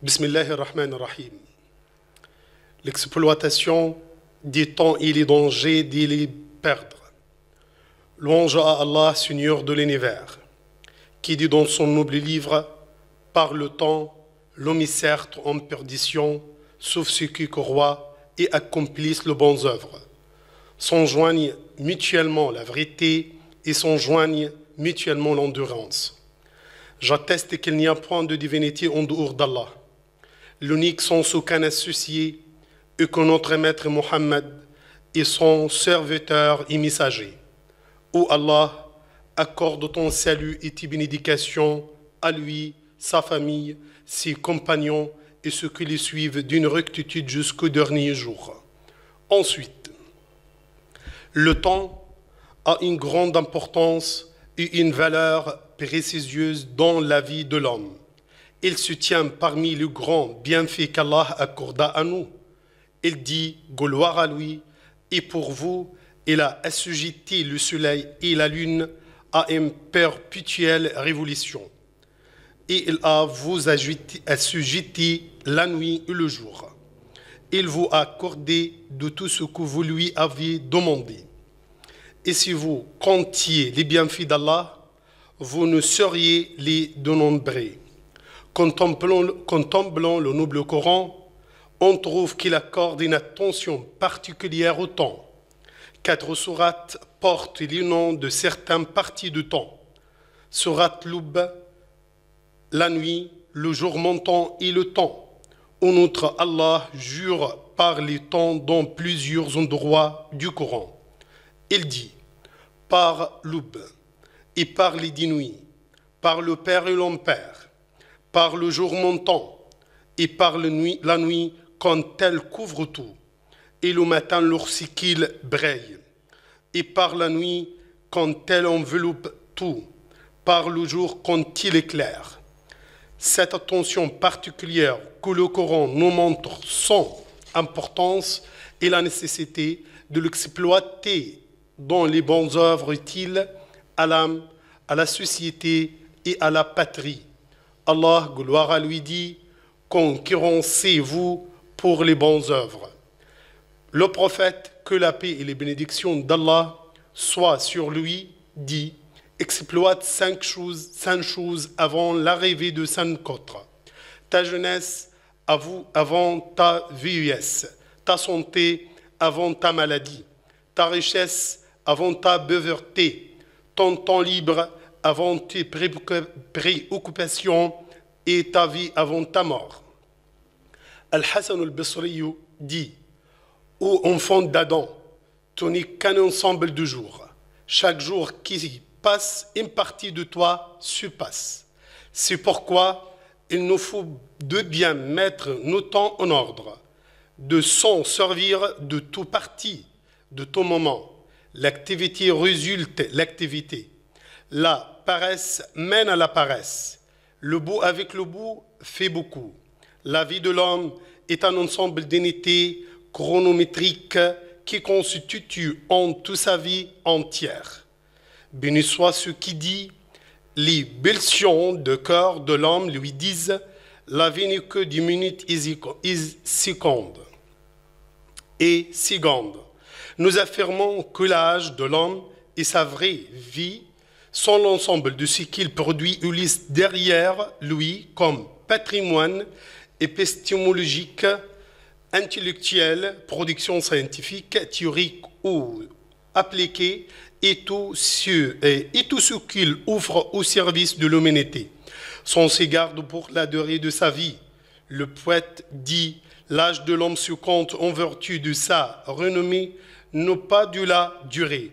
Bismillah rahman rahim L'exploitation des temps et les dangers d'y les perdre. Louange à Allah, Seigneur de l'univers, qui dit dans son noble livre Par le temps, l'homme en perdition, sauf ceux qui croient et accomplissent le bon œuvre. joignent mutuellement la vérité et joignent mutuellement l'endurance. J'atteste qu'il n'y a point de divinité en dehors d'Allah l'unique sens aucun associé, est que notre maître Mohammed est son serviteur et messager. Ô Allah, accorde ton salut et tes bénédictions à lui, sa famille, ses compagnons et ceux qui les suivent d'une rectitude jusqu'au dernier jour. Ensuite, le temps a une grande importance et une valeur précieuse dans la vie de l'homme il se tient parmi le grand bienfait qu'Allah accorda à nous. Il dit, gloire à lui, et pour vous, il a assujetti le soleil et la lune à une perpétuelle révolution. Et il a vous assujetti la nuit et le jour. Il vous a accordé de tout ce que vous lui aviez demandé. Et si vous comptiez les bienfaits d'Allah, vous ne seriez les dénombrés. Contemplant, le noble Coran, on trouve qu'il accorde une attention particulière au temps. Quatre sourates portent les noms de certaines parties du temps. Surat l'oub, la nuit, le jour montant et le temps. En outre, Allah jure par les temps dans plusieurs endroits du Coran. Il dit par l'oub et par les dix par le Père et l'Empère, par le jour montant et par la nuit, quand elle couvre tout, et le matin lorsqu'il brille, et par la nuit quand elle enveloppe tout, par le jour quand il éclaire. Cette attention particulière que le Coran nous montre son importance et la nécessité de l'exploiter dans les bonnes œuvres utiles à l'âme, à la société et à la patrie Allah, gloire à lui, dit Concurrencez-vous pour les bonnes œuvres. Le prophète, que la paix et les bénédictions d'Allah soient sur lui, dit Exploite cinq choses, avant l'arrivée de cinq autres. Ta jeunesse avant ta vieillesse, ta santé avant ta maladie, ta richesse avant ta beuverté, ton temps libre avant tes préoccupations et ta vie avant ta mort. Al-Hassan al-Basri dit Ô enfant d'Adam, tu n'es qu'un ensemble de jours. Chaque jour qui passe, une partie de toi se passe. C'est pourquoi il nous faut de bien mettre nos temps en ordre, de s'en servir de tout parti, de tout moment. L'activité résulte l'activité la paresse mène à la paresse. Le bout avec le bout fait beaucoup. La vie de l'homme est un ensemble d'unités chronométriques qui constituent en toute sa vie entière. Béni soit ce qui dit, les pulsions de cœur de l'homme lui disent, la vie n'est que dix minutes et secondes. Et secondes. Nous affirmons que l'âge de l'homme et sa vraie vie son l'ensemble de ce qu'il produit Ulysse derrière lui comme patrimoine épistémologique, intellectuel, production scientifique, théorique ou appliquée, et tout ce, et, tout ce qu'il offre au service de l'humanité. Sans gardes pour la durée de sa vie, le poète dit L'âge de l'homme se compte en vertu de sa renommée, non pas de la durée.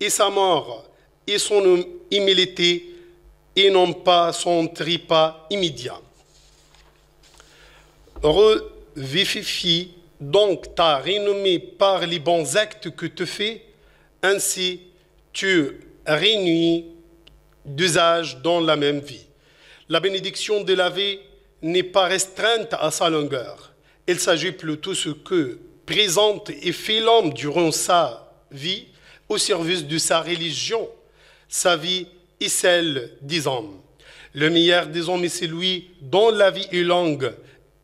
Et sa mort et son humilité et non pas son tripas immédiat. Revivifie donc ta renommée par les bons actes que tu fais, ainsi tu réunis d'usage dans la même vie. La bénédiction de la vie n'est pas restreinte à sa longueur. Il s'agit plutôt de ce que présente et fait l'homme durant sa vie au service de sa religion sa vie est celle des hommes. Le meilleur des hommes est celui dont la vie est longue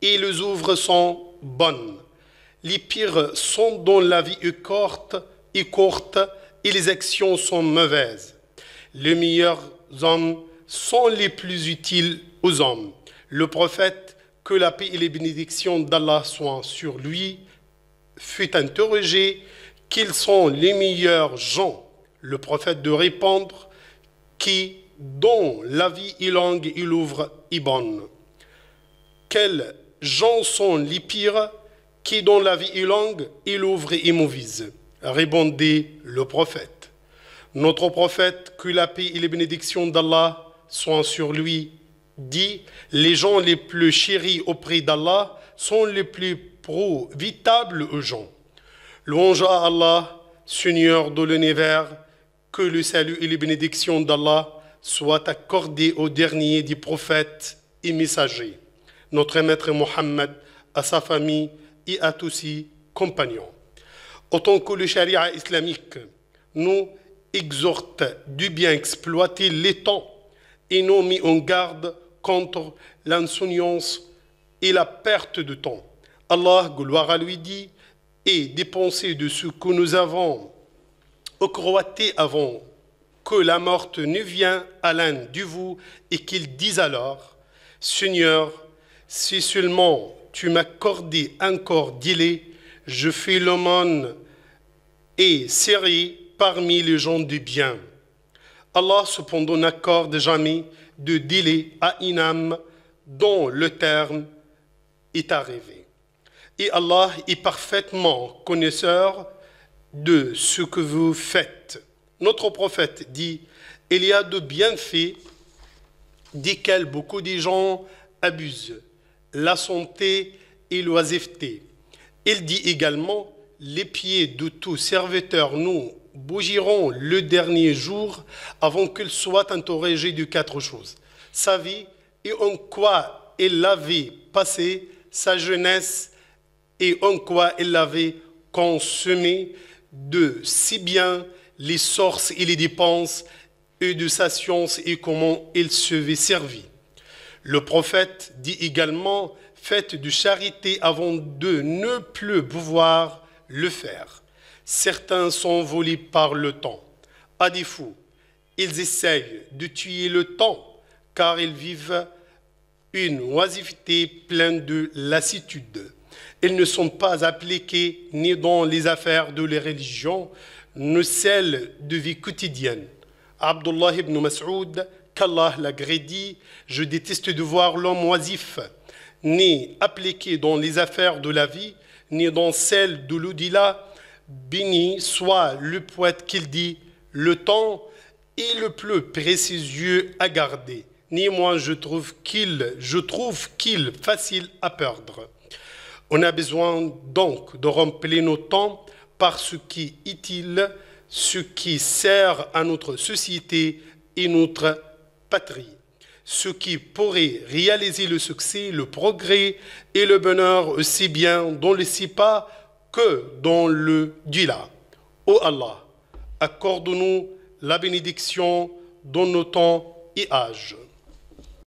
et les œuvres sont bonnes. Les pires sont dont la vie est courte et courte et les actions sont mauvaises. Les meilleurs hommes sont les plus utiles aux hommes. Le prophète, que la paix et les bénédictions d'Allah soient sur lui, fut interrogé qu'ils sont les meilleurs gens le prophète de Répondre, qui, dont la vie longue il ouvre bonne. »« Quels gens sont les pires qui, dont la vie longue il ouvre immovise Répondit le prophète. Notre prophète, que la paix et les bénédictions d'Allah soient sur lui, dit Les gens les plus chéris auprès d'Allah sont les plus profitables aux gens. Louange à Allah, Seigneur de l'univers, que le salut et les bénédictions d'Allah soient accordés au dernier des prophètes et messagers, notre maître Mohammed, à sa famille et à tous ses compagnons. Autant que le charia islamique nous exhorte du bien exploiter les temps et nous met en garde contre l'insouciance et la perte de temps. Allah, gloire à lui, dit, et dépenser de ce que nous avons aux avant que la morte ne vienne à l'un du vous et qu'il dise alors, Seigneur, si seulement tu m'accordais encore délai, je fais l'aumône et serré parmi les gens du bien. Allah cependant n'accorde jamais de délai à une âme dont le terme est arrivé. Et Allah est parfaitement connaisseur de ce que vous faites. Notre prophète dit, il y a de bienfaits desquels beaucoup de gens abusent, la santé et l'oisiveté. Il dit également, les pieds de tout serviteur nous bougiront le dernier jour avant qu'il soit interrogé de quatre choses. Sa vie et en quoi elle l'avait passé, sa jeunesse et en quoi il l'avait consommée de si bien les sources et les dépenses, et de sa science et comment il se vit servi. Le prophète dit également faites de charité avant de ne plus pouvoir le faire. Certains sont volés par le temps. À défaut, ils essayent de tuer le temps car ils vivent une oisiveté pleine de lassitude. Elles ne sont pas appliquées ni dans les affaires de la religion, ni celles de vie quotidienne. Abdullah ibn Mas'ud, qu'Allah l'agrédit, je déteste de voir l'homme oisif, ni appliqué dans les affaires de la vie, ni dans celles de lau Béni soit le poète qu'il dit, le temps est le plus précieux à garder. Ni moi je trouve qu'il, je trouve qu'il facile à perdre. On a besoin donc de remplir nos temps par ce qui est utile, ce qui sert à notre société et notre patrie, ce qui pourrait réaliser le succès, le progrès et le bonheur aussi bien dans le SIPA que dans le Dila. Ô Allah, accorde-nous la bénédiction dans nos temps et âges.